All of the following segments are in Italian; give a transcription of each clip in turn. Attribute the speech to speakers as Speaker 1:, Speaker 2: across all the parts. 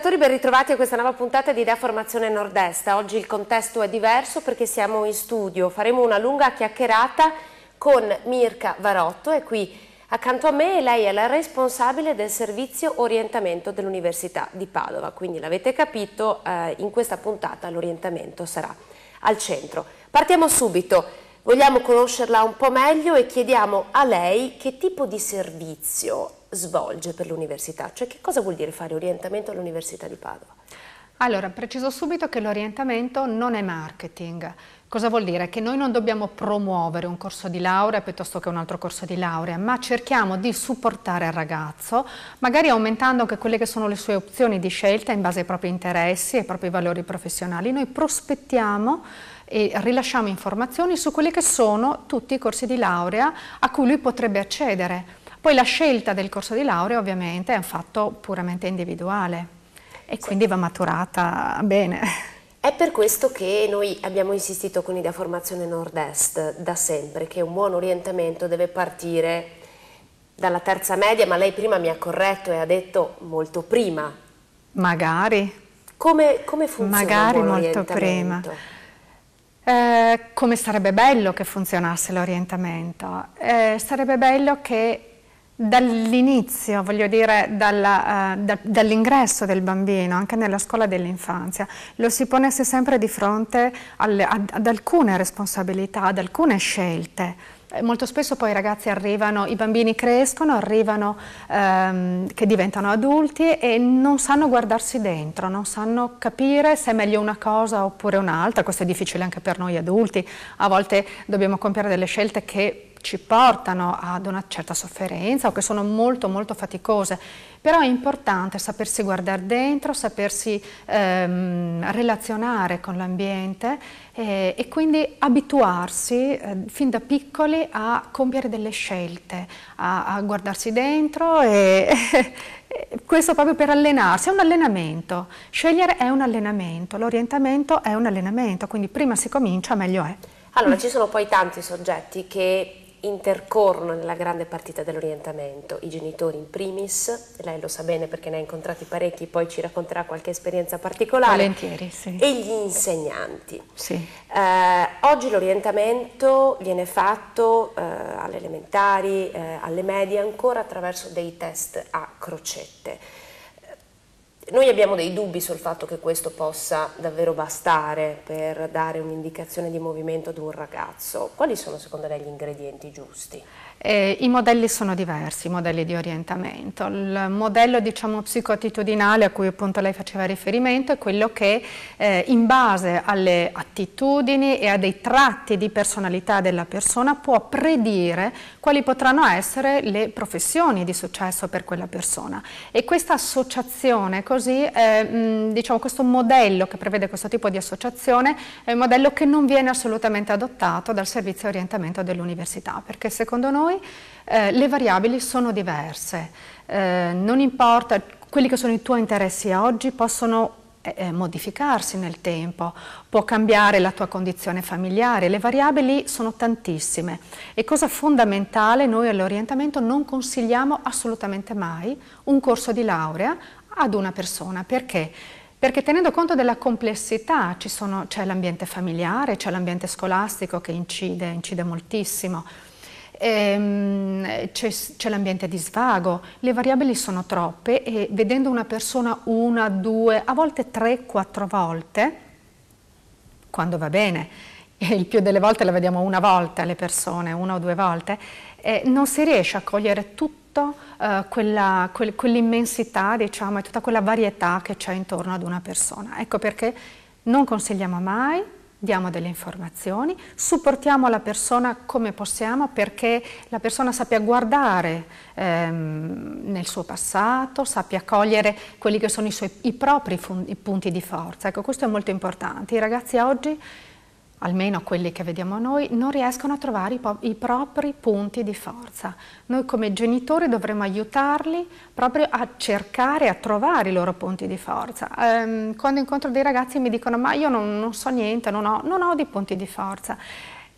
Speaker 1: telespettatori, ben ritrovati a questa nuova puntata di Idea Formazione Nord-Est. Oggi il contesto è diverso perché siamo in studio. Faremo una lunga chiacchierata con Mirka Varotto, è qui accanto a me e lei è la responsabile del servizio orientamento dell'Università di Padova. Quindi l'avete capito, eh, in questa puntata l'orientamento sarà al centro. Partiamo subito, vogliamo conoscerla un po' meglio e chiediamo a lei che tipo di servizio svolge per l'università, cioè che cosa vuol dire fare orientamento all'Università di Padova?
Speaker 2: Allora, preciso subito che l'orientamento non è marketing. Cosa vuol dire? Che noi non dobbiamo promuovere un corso di laurea piuttosto che un altro corso di laurea, ma cerchiamo di supportare il ragazzo, magari aumentando anche quelle che sono le sue opzioni di scelta in base ai propri interessi, e ai propri valori professionali. Noi prospettiamo e rilasciamo informazioni su quelli che sono tutti i corsi di laurea a cui lui potrebbe accedere poi la scelta del corso di laurea ovviamente è un fatto puramente individuale e quindi va maturata bene.
Speaker 1: È per questo che noi abbiamo insistito con Idea Formazione Nord-Est da sempre, che un buon orientamento deve partire dalla terza media, ma lei prima mi ha corretto e ha detto molto prima.
Speaker 2: Magari. Come, come funziona Magari molto prima. Eh, come sarebbe bello che funzionasse l'orientamento? Eh, sarebbe bello che dall'inizio, voglio dire dalla, uh, eh, da, dall'ingresso del bambino, anche nella scuola dell'infanzia, lo si ponesse sempre di fronte alle, ad, ad, alcune responsabilità, ad alcune scelte. Eh, molto spesso poi i ragazzi arrivano, i bambini crescono, arrivano um, che diventano adulti e non sanno guardarsi dentro, non sanno capire se è meglio una cosa oppure un'altra, questo è difficile anche per noi adulti, a volte dobbiamo compiere delle scelte che ci portano ad una certa sofferenza o che sono molto molto faticose, però è importante sapersi guardare dentro, sapersi ehm, relazionare con l'ambiente eh, e quindi abituarsi eh, fin da piccoli a compiere delle scelte, a, a guardarsi dentro e questo proprio per allenarsi, è un allenamento, scegliere è un allenamento, l'orientamento è un allenamento, quindi prima si comincia meglio è.
Speaker 1: Allora, ci sono poi tanti soggetti che intercorrono nella grande partita dell'orientamento, i genitori in primis, lei lo sa bene perché ne ha incontrati parecchi, poi ci racconterà qualche esperienza particolare, Volentieri, sì. e gli insegnanti. Sì. Eh, oggi l'orientamento viene fatto eh, alle elementari, eh, alle medie, ancora attraverso dei test a crocette. Noi abbiamo dei dubbi sul fatto che questo possa davvero bastare per dare un'indicazione di movimento ad un ragazzo. Quali sono secondo lei gli ingredienti giusti?
Speaker 2: Eh, I modelli sono diversi, i modelli di orientamento. Il modello diciamo, psicoattitudinale a cui appunto lei faceva riferimento è quello che eh, in base alle attitudini e a dei tratti di personalità della persona può predire quali potranno essere le professioni di successo per quella persona. E questa associazione così, eh, diciamo, questo modello che prevede questo tipo di associazione è un modello che non viene assolutamente adottato dal servizio orientamento dell'università perché secondo noi noi, eh, le variabili sono diverse. Eh, non importa, quelli che sono i tuoi interessi oggi possono eh, eh, modificarsi nel tempo, può cambiare la tua condizione familiare, le variabili sono tantissime e cosa fondamentale noi all'orientamento non consigliamo assolutamente mai un corso di laurea ad una persona, perché? Perché tenendo conto della complessità c'è l'ambiente familiare, c'è l'ambiente scolastico che incide, incide moltissimo, Ehm, c'è, c'è l'ambiente di svago, le variabili sono troppe e vedendo una persona una, due, a volte tre, quattro volte, quando va bene, il più delle volte la vediamo una volta le persone, una o due volte, eh, non si riesce a cogliere tutta eh, quella, quel, quell'immensità, diciamo, e tutta quella varietà che c'è intorno ad una persona. Ecco perché non consigliamo mai diamo delle informazioni, supportiamo la persona come possiamo perché la persona sappia guardare ehm, nel suo passato, sappia cogliere quelli che sono i, suoi, i propri i punti di forza. Ecco, questo è molto importante. I ragazzi oggi almeno quelli che vediamo noi, non riescono a trovare i, i, propri punti di forza. Noi come genitori dovremmo aiutarli proprio a cercare, a trovare i loro punti di forza. Ehm, quando incontro dei ragazzi mi dicono ma io non, non so niente, non ho, non ho di punti di forza.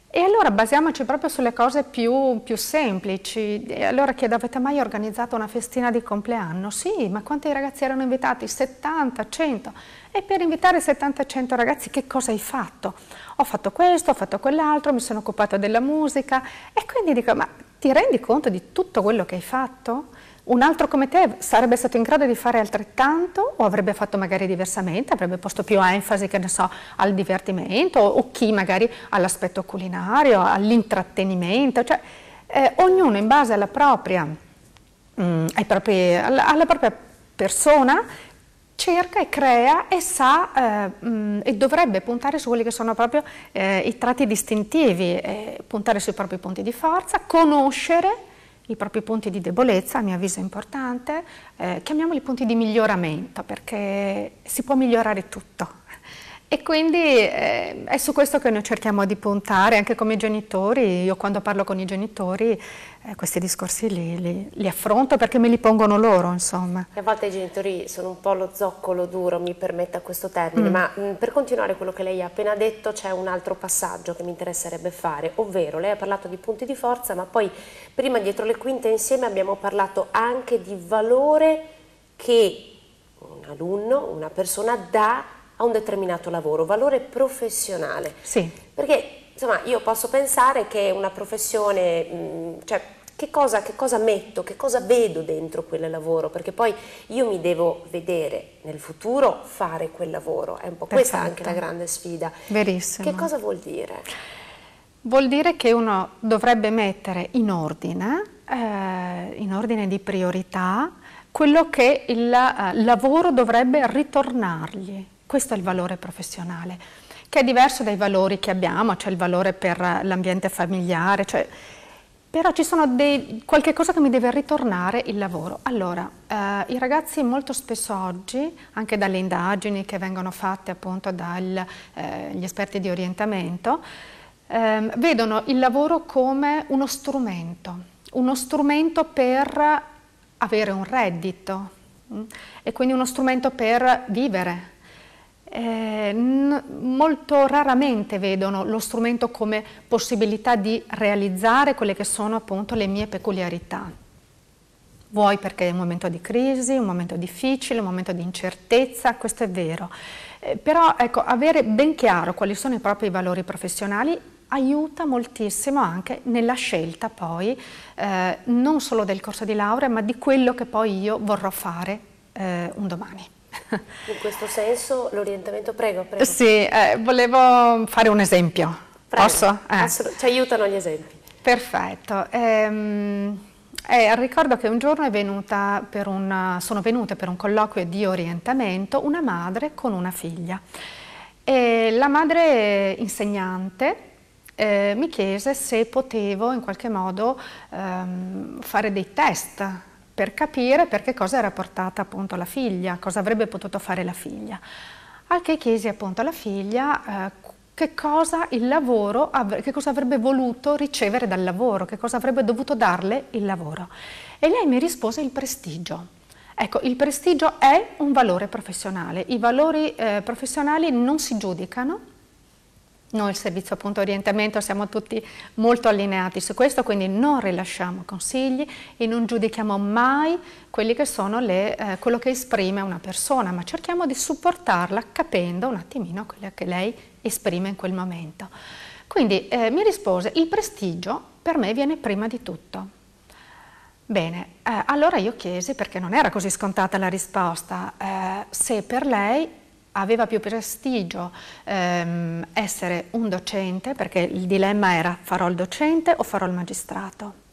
Speaker 2: E allora basiamoci proprio sulle cose più, più semplici. E allora chiedo, avete mai organizzato una festina di compleanno? Sì, ma quanti ragazzi erano invitati? 70, 100. E per invitare 70, 100 ragazzi che cosa hai fatto? ho fatto questo, ho fatto quell'altro, mi sono occupata della musica e quindi dico ma ti rendi conto di tutto quello che hai fatto? Un altro come te sarebbe stato in grado di fare altrettanto o avrebbe fatto magari diversamente, avrebbe posto più enfasi, che ne so, al divertimento o chi magari all'aspetto culinario, all'intrattenimento, cioè eh, ognuno in base alla propria, mh, mm, propri, alla, alla propria persona cerca e crea e sa eh, mh, mm, e dovrebbe puntare su quelli che sono proprio eh, i tratti distintivi, eh, puntare sui propri punti di forza, conoscere i propri punti di debolezza, a mio avviso è importante, eh, chiamiamoli punti di miglioramento perché si può migliorare tutto. E quindi eh, è su questo che noi cerchiamo di puntare, anche come genitori, io quando parlo con i genitori eh, questi discorsi li, li, li, affronto perché me li pongono loro, insomma.
Speaker 1: A volte i genitori sono un po' lo zoccolo duro, mi permetta questo termine, mm. ma mh, mm, per continuare quello che lei ha appena detto c'è un altro passaggio che mi interesserebbe fare, ovvero lei ha parlato di punti di forza, ma poi prima dietro le quinte insieme abbiamo parlato anche di valore che un alunno, una persona dà a un determinato lavoro, valore professionale. Sì. Perché insomma io posso pensare che una professione, cioè che cosa, che cosa, metto, che cosa vedo dentro quel lavoro, perché poi io mi devo vedere nel futuro fare quel lavoro, è un po' questa esatto. anche la grande sfida.
Speaker 2: Verissimo. Che cosa
Speaker 1: vuol dire?
Speaker 2: Vuol dire che uno dovrebbe mettere in ordine, eh, in ordine di priorità, quello che il eh, lavoro dovrebbe ritornargli, questo è il valore professionale, che è diverso dai valori che abbiamo, c'è cioè il valore per l'ambiente familiare, cioè, però ci sono dei, qualche cosa che mi deve ritornare il lavoro. Allora, eh, i ragazzi molto spesso oggi, anche dalle indagini che vengono fatte appunto dagli eh, esperti di orientamento, eh, vedono il lavoro come uno strumento, uno strumento per avere un reddito mh? Mm, e quindi uno strumento per vivere, eh, molto raramente vedono lo strumento come possibilità di realizzare quelle che sono appunto le mie peculiarità. Vuoi perché è un momento di crisi, un momento difficile, un momento di incertezza, questo è vero. Eh, però ecco, avere ben chiaro quali sono i propri valori professionali aiuta moltissimo anche nella scelta poi eh, non solo del corso di laurea ma di quello che poi io vorrò fare eh, un domani.
Speaker 1: In questo senso l'orientamento, prego, prego. Sì, eh,
Speaker 2: volevo fare un esempio. Prego. Posso? Eh.
Speaker 1: Ci aiutano gli esempi. Perfetto.
Speaker 2: Ehm, eh, ricordo che un giorno una, sono venute per un colloquio di orientamento una madre con una figlia. E la madre insegnante eh, mi chiese se potevo in qualche modo ehm, fare dei test per capire perché cosa era portata appunto la figlia, cosa avrebbe potuto fare la figlia. Al che chiesi appunto alla figlia eh, che cosa il lavoro, che cosa avrebbe voluto ricevere dal lavoro, che cosa avrebbe dovuto darle il lavoro. E lei mi rispose il prestigio. Ecco, il prestigio è un valore professionale, i valori eh, professionali non si giudicano, noi il servizio appunto orientamento siamo tutti molto allineati su questo, quindi non rilasciamo consigli e non giudichiamo mai che le, eh, quello che esprime una persona, ma cerchiamo di supportarla capendo un attimino quello che lei esprime in quel momento. Quindi eh, mi rispose, il prestigio per me viene prima di tutto. Bene, eh, allora io chiesi, perché non era così scontata la risposta, eh, se per lei aveva più prestigio ehm, essere un docente, perché il dilemma era farò il docente o farò il magistrato.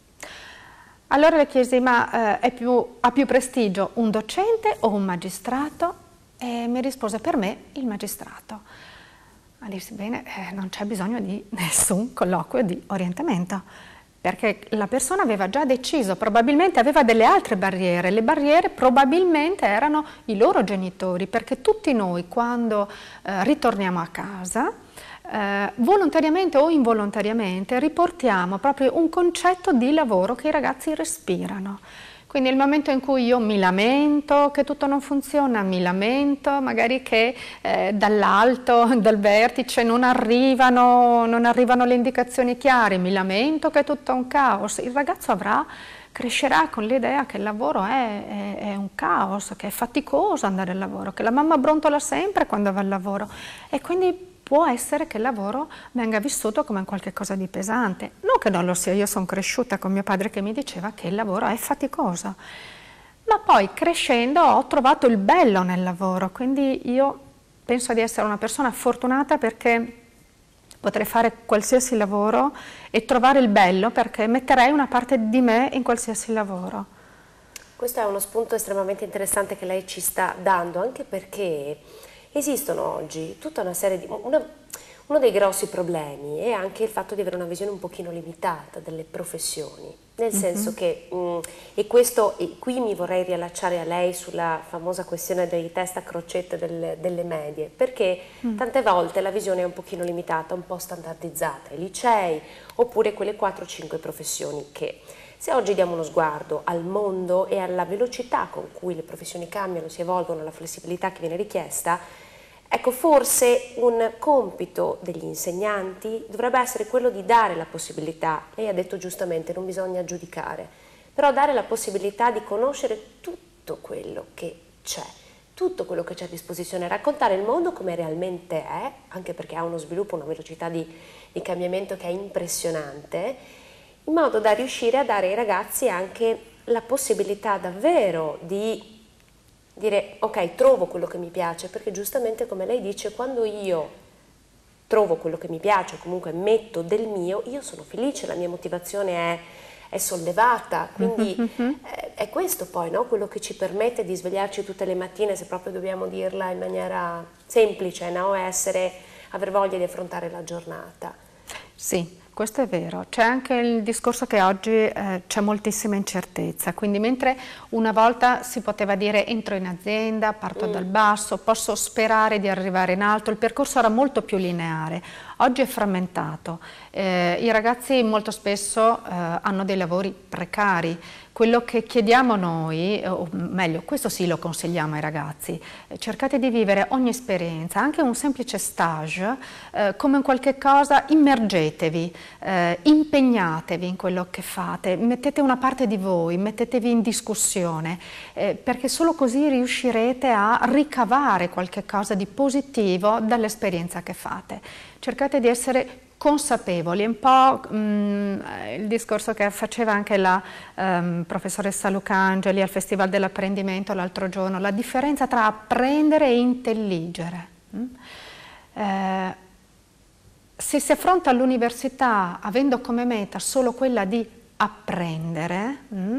Speaker 2: Allora le chiesi, ma eh, più, ha più prestigio un docente o un magistrato? E mi rispose, per me il magistrato. A dirsi, bene, eh, non c'è bisogno di nessun colloquio di orientamento perché la persona aveva già deciso, probabilmente aveva delle altre barriere, le barriere probabilmente erano i loro genitori, perché tutti noi quando eh, ritorniamo a casa, eh, volontariamente o involontariamente, riportiamo proprio un concetto di lavoro che i ragazzi respirano. Quindi il momento in cui io mi lamento che tutto non funziona, mi lamento magari che eh, dall'alto, dal vertice non arrivano, non arrivano le indicazioni chiare, mi lamento che è tutto un caos, il ragazzo avrà crescerà con l'idea che il lavoro è, è, è, un caos, che è faticoso andare al lavoro, che la mamma brontola sempre quando va al lavoro e quindi può essere che il lavoro venga vissuto come qualcosa di pesante. Non che non lo sia, io sono cresciuta con mio padre che mi diceva che il lavoro è faticoso, ma poi crescendo ho trovato il bello nel lavoro, quindi io penso di essere una persona fortunata perché potrei fare qualsiasi lavoro e trovare il bello perché metterei una parte di me in qualsiasi lavoro.
Speaker 1: Questo è uno spunto estremamente interessante che lei ci sta dando, anche perché esistono oggi tutta una serie di... Una, uno dei grossi problemi è anche il fatto di avere una visione un pochino limitata delle professioni, nel mm -hmm. senso che, mh, mm, e questo, e qui mi vorrei riallacciare a lei sulla famosa questione dei test a crocetta delle, delle medie, perché mm. tante volte la visione è un pochino limitata, un po' standardizzata, i licei, oppure quelle 4-5 professioni che... Se oggi diamo uno sguardo al mondo e alla velocità con cui le professioni cambiano, si evolvono, alla flessibilità che viene richiesta, Ecco, forse un compito degli insegnanti dovrebbe essere quello di dare la possibilità, lei ha detto giustamente, non bisogna giudicare, però dare la possibilità di conoscere tutto quello che c'è, tutto quello che c'è a disposizione, raccontare il mondo come realmente è, anche perché ha uno sviluppo, una velocità di, di cambiamento che è impressionante, in modo da riuscire a dare ai ragazzi anche la possibilità davvero di dire ok, trovo quello che mi piace, perché giustamente come lei dice, quando io trovo quello che mi piace, comunque metto del mio, io sono felice, la mia motivazione è, è sollevata, quindi mm -hmm. Mhm. è, eh, è, questo poi no? quello che ci permette di svegliarci tutte le mattine, se proprio dobbiamo dirla in maniera semplice, no? essere, aver voglia di affrontare la giornata.
Speaker 2: Sì, questo è vero, c'è anche il discorso che oggi eh, c'è moltissima incertezza, quindi mentre una volta si poteva dire entro in azienda, parto mm. dal basso, posso sperare di arrivare in alto, il percorso era molto più lineare, Oggi è frammentato, eh, i ragazzi molto spesso eh, hanno dei lavori precari, quello che chiediamo noi, o meglio, questo sì lo consigliamo ai ragazzi, eh, cercate di vivere ogni esperienza, anche un semplice stage, eh, come un qualche cosa, immergetevi, eh, impegnatevi in quello che fate, mettete una parte di voi, mettetevi in discussione, eh, perché solo così riuscirete a ricavare qualche cosa di positivo dall'esperienza che fate cercate di essere consapevoli, un po' mh, mm, il discorso che faceva anche la um, professoressa Lucangeli al Festival dell'apprendimento l'altro giorno, la differenza tra apprendere e intelligere. Mm? Eh, se si affronta all'università avendo come meta solo quella di apprendere, mm?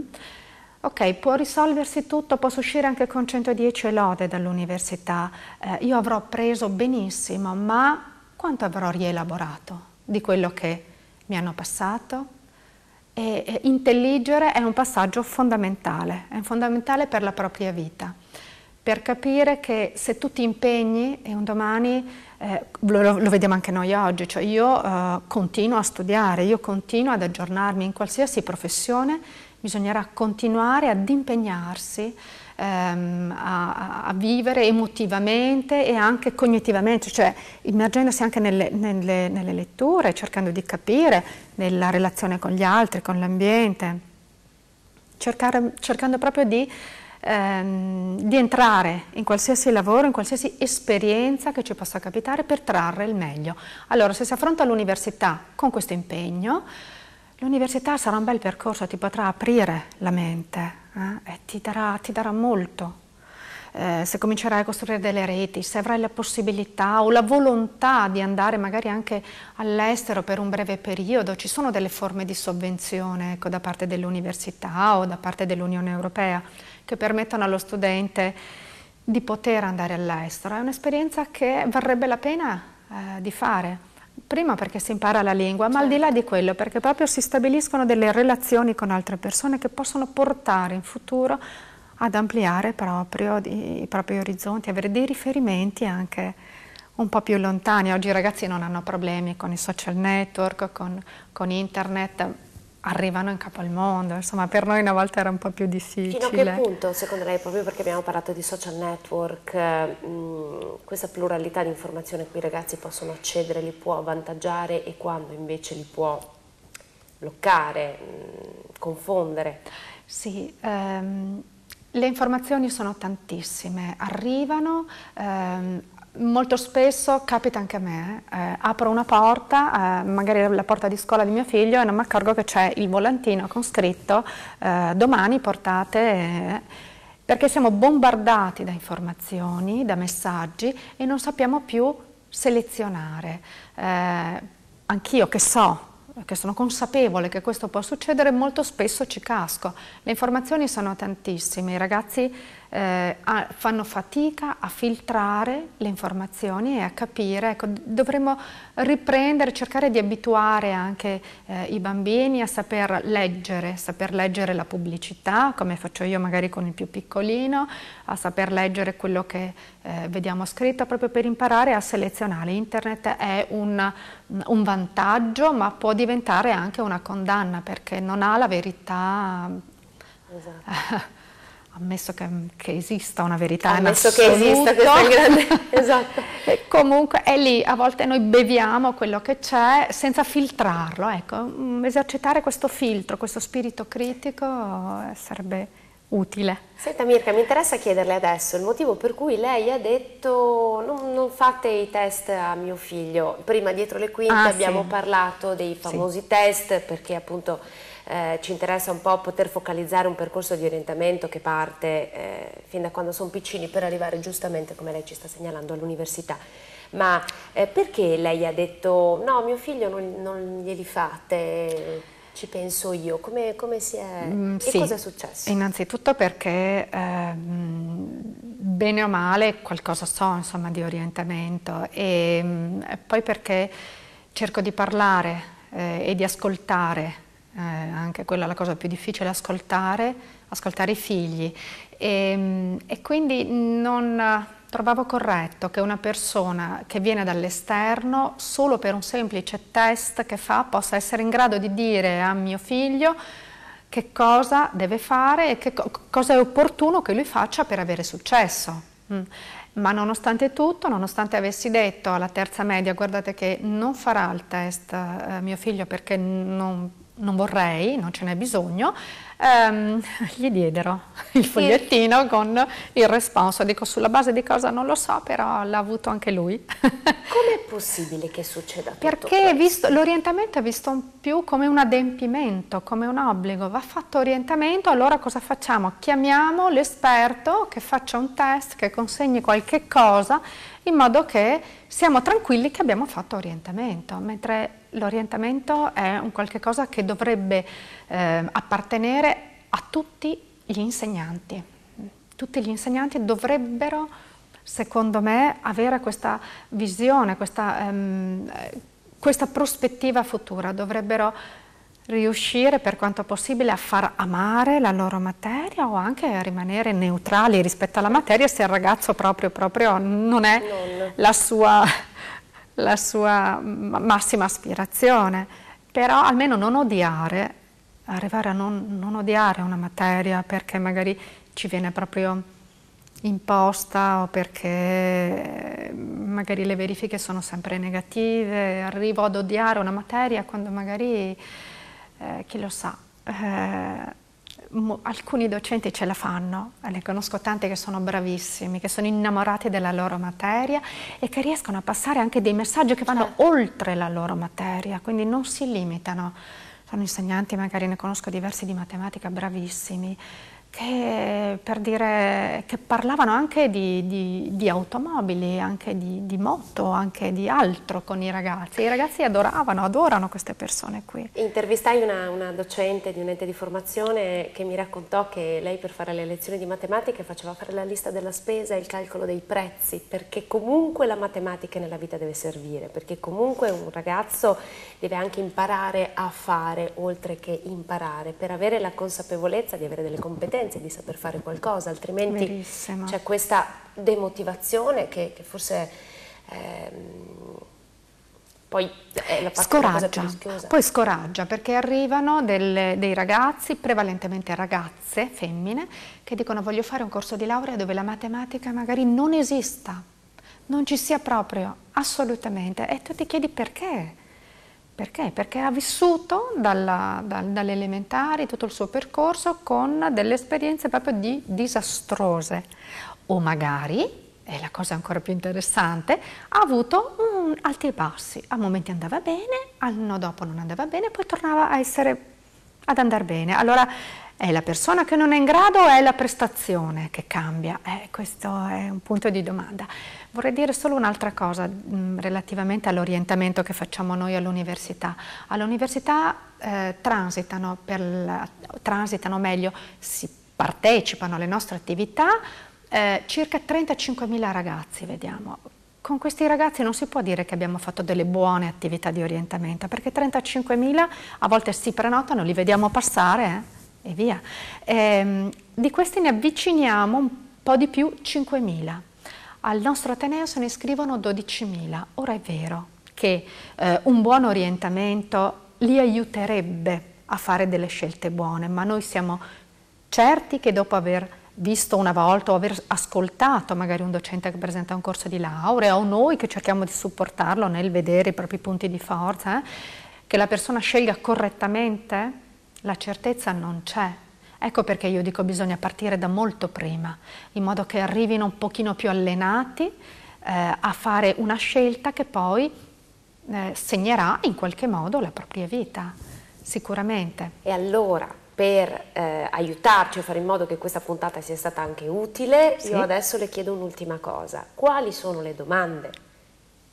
Speaker 2: ok, può risolversi tutto, posso uscire anche con 110 lode dall'università, eh, io avrò preso benissimo, ma quanto avrò rielaborato di quello che mi hanno passato. E, e intelligere è un passaggio fondamentale, è fondamentale per la propria vita, per capire che se tu ti impegni e un domani, eh, lo, lo, vediamo anche noi oggi, cioè io eh, continuo a studiare, io continuo ad aggiornarmi in qualsiasi professione, bisognerà continuare ad impegnarsi ehm, a, a, vivere emotivamente e anche cognitivamente, cioè immergendosi anche nelle, nelle, nelle letture, cercando di capire nella relazione con gli altri, con l'ambiente, cercando proprio di, ehm, di entrare in qualsiasi lavoro, in qualsiasi esperienza che ci possa capitare per trarre il meglio. Allora, se si affronta l'università con questo impegno, L'università sarà un bel percorso, ti potrà aprire la mente, eh? e ti darà, ti darà molto. Eh, se comincerai a costruire delle reti, se avrai la possibilità o la volontà di andare magari anche all'estero per un breve periodo, ci sono delle forme di sovvenzione ecco, da parte dell'università o da parte dell'Unione Europea che permettono allo studente di poter andare all'estero. È un'esperienza che varrebbe la pena eh, di fare prima perché si impara la lingua, ma al di certo. là di quello perché proprio si stabiliscono delle relazioni con altre persone che possono portare in futuro ad ampliare proprio i propri orizzonti, avere dei riferimenti anche un po' più lontani. Oggi i ragazzi non hanno problemi con i social network, con, con internet, arrivano in capo al mondo, insomma per noi una volta era un po' più difficile. Fino a che
Speaker 1: punto secondo lei, proprio perché abbiamo parlato di social network, eh, mh, questa pluralità di informazioni a cui i ragazzi possono accedere li può avvantaggiare e quando invece li può bloccare, mh, confondere? Sì, ehm, le informazioni sono
Speaker 2: tantissime, arrivano, ehm, molto spesso capita anche a me, eh, apro una porta, eh, magari la porta di scuola di mio figlio e non mi accorgo che c'è il volantino con scritto eh, domani portate, perché siamo bombardati da informazioni, da messaggi e non sappiamo più selezionare. Eh, anch'io che so che sono consapevole che questo può succedere, molto spesso ci casco. Le informazioni sono tantissime, i ragazzi eh, a, fanno fatica a filtrare le informazioni e a capire. Ecco, dovremmo riprendere, cercare di abituare anche eh, i bambini a saper leggere, saper leggere la pubblicità, come faccio io magari con il più piccolino, a saper leggere quello che eh, vediamo scritto, proprio per imparare a selezionare. Internet è un, un vantaggio, ma può diventare anche una condanna, perché non ha la verità. Esatto. ammesso che, che, esista una verità ammesso che esista questa grande esatto comunque è lì a volte noi beviamo quello che c'è senza filtrarlo ecco mm, esercitare questo filtro questo spirito critico eh, sarebbe utile
Speaker 1: senta Mirka mi interessa chiederle adesso il motivo per cui lei ha detto non, non fate i test a mio figlio prima dietro le quinte ah, abbiamo sì. parlato dei famosi sì. test perché appunto eh, ci interessa un po' poter focalizzare un percorso di orientamento che parte eh, fin da quando sono piccini per arrivare giustamente, come lei ci sta segnalando, all'università. Ma eh, perché lei ha detto no, mio figlio non, non glieli fate? Ci penso io, come, come si è... Mm, sì. cosa è successo?
Speaker 2: Innanzitutto perché ehm, bene o male qualcosa so insomma, di orientamento e, mm, e poi perché cerco di parlare eh, e di ascoltare eh, anche quella è la cosa più difficile, ascoltare, ascoltare i figli. E, ehm, e quindi non eh, trovavo corretto che una persona che viene dall'esterno solo per un semplice test che fa possa essere in grado di dire a mio figlio che cosa deve fare e che co cosa è opportuno che lui faccia per avere successo. Mm. Ma nonostante tutto, nonostante avessi detto alla terza media guardate che non farà il test eh, mio figlio perché non non vorrei, non ce n'è bisogno, ehm, gli diedero il fogliettino con il responso. Dico, sulla base di cosa non lo so, però l'ha avuto anche lui.
Speaker 1: Com'è possibile che succeda Perché
Speaker 2: l'orientamento è visto più come un adempimento, come un obbligo. Va fatto orientamento, allora cosa facciamo? Chiamiamo l'esperto che faccia un test, che consegni qualche cosa, in modo che siamo tranquilli che abbiamo fatto orientamento, mentre l'orientamento è un qualche cosa che dovrebbe eh, appartenere a tutti gli insegnanti. Tutti gli insegnanti dovrebbero, secondo me, avere questa visione, questa, ehm, questa prospettiva futura, dovrebbero riuscire per quanto possibile a far amare la loro materia o anche a rimanere neutrali rispetto alla materia se il ragazzo proprio, proprio non è non. La, sua, la sua mm, massima aspirazione, però almeno non odiare arrivare a non, non odiare una materia perché magari ci viene proprio imposta o perché eh, magari le verifiche sono sempre negative, arrivo ad odiare una materia quando magari, eh, chi lo sa, eh, alcuni docenti ce la fanno, ne eh, conosco tanti che sono bravissimi, che sono innamorati della loro materia e che riescono a passare anche dei messaggi che vanno certo. oltre la loro materia, quindi non si limitano sono insegnanti, magari ne conosco diversi di matematica bravissimi, che, per dire, che parlavano anche di, di, di automobili, anche di, di, moto, anche di altro con i ragazzi. I ragazzi adoravano, adorano queste persone qui.
Speaker 1: Intervistai una, una docente di un ente di formazione che mi raccontò che lei per fare le lezioni di matematica faceva fare la lista della spesa e il calcolo dei prezzi, perché comunque la matematica nella vita deve servire, perché comunque un ragazzo deve anche imparare a fare oltre che imparare, per avere la consapevolezza di avere delle competenze competenze, di saper fare qualcosa, altrimenti Bellissima. c'è questa demotivazione che, che forse... Ehm, poi è la parte scoraggia, la poi
Speaker 2: scoraggia perché arrivano del, dei ragazzi, prevalentemente ragazze, femmine, che dicono voglio fare un corso di laurea dove la matematica magari non esista, non ci sia proprio, assolutamente, e tu ti chiedi perché? Perché? Perché ha vissuto dalla, da, dalle elementari tutto il suo percorso con delle esperienze proprio di disastrose. O magari, è la cosa ancora più interessante, ha avuto un, alti e bassi. A momenti andava bene, anno dopo non andava bene, poi tornava a essere ad andare bene. Allora è la persona che non è in grado o è la prestazione che cambia? Eh, questo è un punto di domanda. Vorrei dire solo un'altra cosa mh, mm, relativamente all'orientamento che facciamo noi all'università. All'università eh, transitano, la, transitano meglio, si partecipano alle nostre attività eh, circa 35.000 ragazzi, vediamo, con questi ragazzi non si può dire che abbiamo fatto delle buone attività di orientamento, perché 35.000 a volte si prenotano, li vediamo passare eh, e via. E, ehm, di questi ne avviciniamo un po' di più 5.000. Al nostro Ateneo se ne iscrivono 12.000. Ora è vero che eh, un buon orientamento li aiuterebbe a fare delle scelte buone, ma noi siamo certi che dopo aver visto una volta o aver ascoltato magari un docente che presenta un corso di laurea o noi che cerchiamo di supportarlo nel vedere i propri punti di forza, eh, che la persona scelga correttamente, la certezza non c'è. Ecco perché io dico bisogna partire da molto prima, in modo che arrivino un pochino più allenati eh, a fare una scelta che poi eh, segnerà in qualche modo la propria vita, sicuramente.
Speaker 1: E allora per eh, aiutarci a fare in modo che questa puntata sia stata anche utile, sì. io adesso le chiedo un'ultima cosa. Quali sono le domande?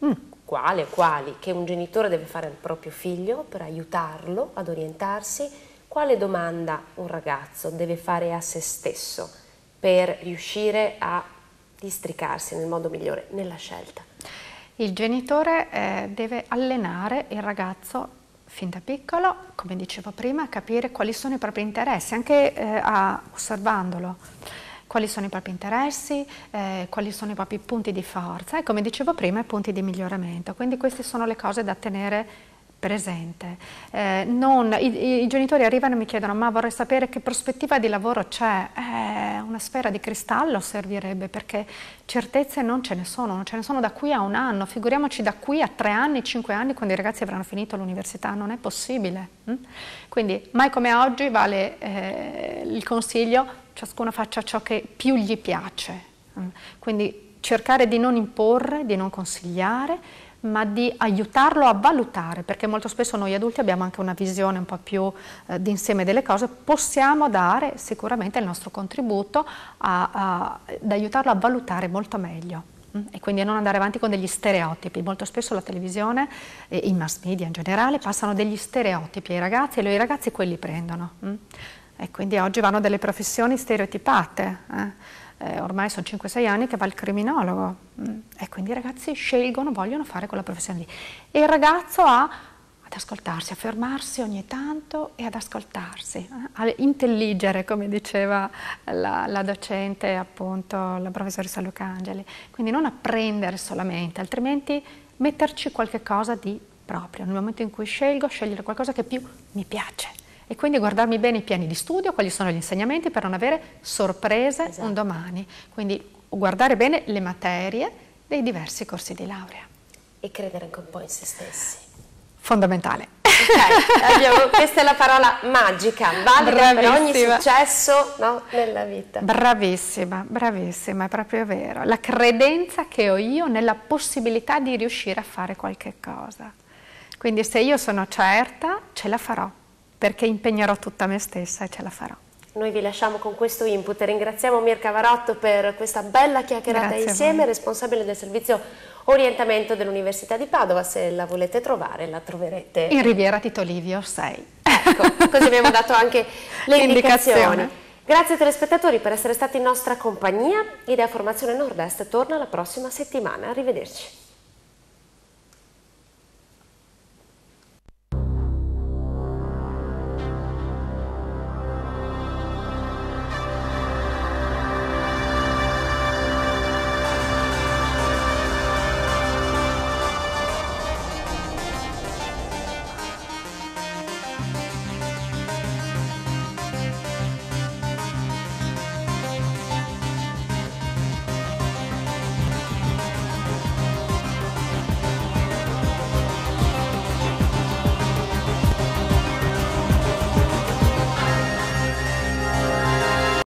Speaker 1: Mm. Quale, quali? Che un genitore deve fare al proprio figlio per aiutarlo ad orientarsi? Quale domanda un ragazzo deve fare a se stesso per riuscire a districarsi nel modo migliore nella scelta? Il genitore eh, deve
Speaker 2: allenare il ragazzo fin da piccolo, come dicevo prima, capire quali sono i propri interessi, anche eh, a, osservandolo, quali sono i propri interessi, eh, quali sono i propri punti di forza e come dicevo prima i punti di miglioramento. Quindi queste sono le cose da tenere presente. Eh, non, i, i, genitori arrivano e mi chiedono ma vorrei sapere che prospettiva di lavoro c'è. Eh, una sfera di cristallo servirebbe perché certezze non ce ne sono, non ce ne sono da qui a un anno, figuriamoci da qui a tre anni, cinque anni quando i ragazzi avranno finito l'università, non è possibile. Hm? Quindi mai come oggi vale eh, il consiglio ciascuno faccia ciò che più gli piace. Hm? Quindi cercare di non imporre, di non consigliare, ma di aiutarlo a valutare, perché molto spesso noi adulti abbiamo anche una visione un po' più eh, d'insieme delle cose, possiamo dare sicuramente il nostro contributo a, a, ad aiutarlo a valutare molto meglio mm, e quindi a non andare avanti con degli stereotipi. Molto spesso la televisione e eh, i mass media in generale passano degli stereotipi ai ragazzi e i ragazzi quelli prendono. Mm, e quindi oggi vanno delle professioni stereotipate. Eh? eh, ormai sono 5-6 anni che va al criminologo mm. e quindi i ragazzi scelgono, vogliono fare quella professione lì. E il ragazzo ha ad ascoltarsi, a fermarsi ogni tanto e ad ascoltarsi, eh, a intelligere, come diceva la, la docente, appunto, la professoressa Lucangeli. Quindi non apprendere solamente, altrimenti metterci qualche cosa di proprio. Nel momento in cui scelgo, scegliere qualcosa che più mi piace e quindi guardarmi bene i piani di studio, quali sono gli insegnamenti per non avere sorprese esatto. un domani. Quindi guardare bene le materie dei diversi corsi di laurea.
Speaker 1: E credere anche un po' in se stessi.
Speaker 2: Fondamentale.
Speaker 1: Okay, abbiamo, questa è la parola magica, valida per ogni successo no, nella vita.
Speaker 2: Bravissima, bravissima, è proprio vero. La credenza che ho io nella possibilità di riuscire a fare qualche cosa. Quindi se io sono certa, ce la farò perché impegnerò tutta me stessa e ce la farò.
Speaker 1: Noi vi lasciamo con questo input. Ringraziamo Mirka Varotto per questa bella chiacchierata Grazie insieme, responsabile del servizio orientamento dell'Università di Padova. Se la volete trovare, la troverete in
Speaker 2: Riviera Tito Livio 6.
Speaker 1: Ecco, così abbiamo dato anche le indicazioni. Grazie telespettatori per essere stati in nostra compagnia. Idea Formazione Nord-Est torna la prossima settimana. Arrivederci.